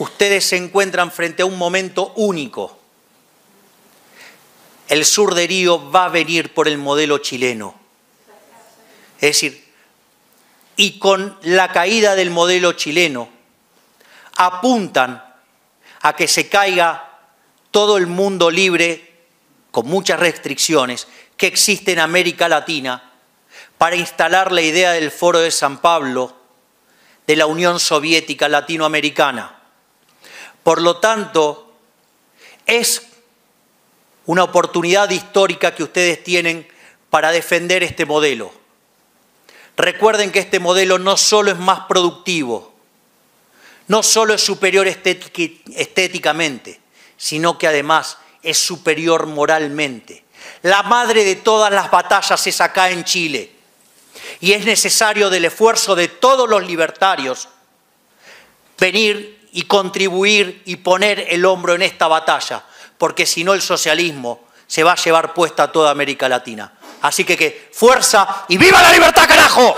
ustedes se encuentran frente a un momento único. El sur de Río va a venir por el modelo chileno. Es decir, y con la caída del modelo chileno apuntan a que se caiga todo el mundo libre con muchas restricciones que existe en América Latina para instalar la idea del Foro de San Pablo de la Unión Soviética Latinoamericana por lo tanto, es una oportunidad histórica que ustedes tienen para defender este modelo. Recuerden que este modelo no solo es más productivo, no solo es superior estéticamente, sino que además es superior moralmente. La madre de todas las batallas es acá en Chile y es necesario del esfuerzo de todos los libertarios venir y contribuir y poner el hombro en esta batalla, porque si no el socialismo se va a llevar puesta a toda América Latina. Así que que fuerza y viva la libertad, carajo.